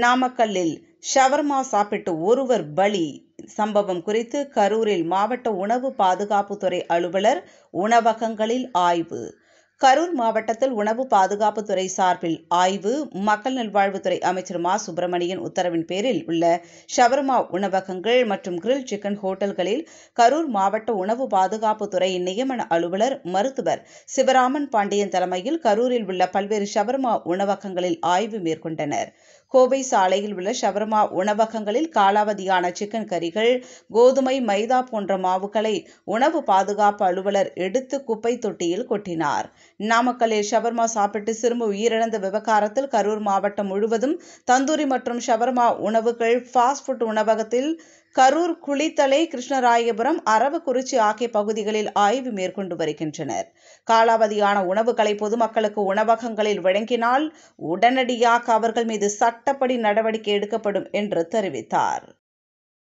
நாமக்கல்லில் ஷவர்மா சாப்பிட்டு ஒருவர் பலி சம்பவம் குறித்து கரூரில் மாவட்ட உணவு பாதுகாப்புத்துறை அலுவலர் உணவகங்களில் ஆய்வு கரூர் மாவட்டத்தில் உணவு பாதுகாப்புத்துறை சார்பில் ஆய்வு மக்கள் நல்வாழ்வுத்துறை அமைச்சர் மா சுப்பிரமணியன் உத்தரவின் பேரில் உள்ள ஷவர்மா உணவகங்கள் மற்றும் கிரில் சிக்கன் ஹோட்டல்களில் கரூர் மாவட்ட உணவு பாதுகாப்புத்துறை நியமன அலுவலர் மருத்துவர் சிவராமன் பாண்டியன் தலைமையில் கரூரில் உள்ள பல்வேறு ஷவர்மா உணவகங்களில் ஆய்வு மேற்கொண்டனர் கோவை சாலையில் உள்ள ஷவர்மா உணவகங்களில் காலாவதியான சிக்கன் கறிகள் கோதுமை மைதா போன்ற மாவுகளை உணவு பாதுகாப்பு அலுவலர் எடுத்து குப்பை தொட்டியில் கொட்டினார் நாமக்கல்லில் ஷவர்மா சாப்பிட்டு சிறுமி உயிரிழந்த விவகாரத்தில் கரூர் மாவட்டம் முழுவதும் தந்தூரி மற்றும் ஷவர்மா உணவுகள் ஃபாஸ்ட் ஃபுட் உணவகத்தில் கரூர் குளித்தலை கிருஷ்ணராயபுரம் அரவக்குறிச்சி ஆகிய பகுதிகளில் ஆய்வு மேற்கொண்டு வருகின்றனர் காலாவதியான உணவுகளை பொதுமக்களுக்கு உணவகங்களில் வழங்கினால் உடனடியாக அவர்கள் மீது சட்டப்படி நடவடிக்கை எடுக்கப்படும் என்று தெரிவித்தார்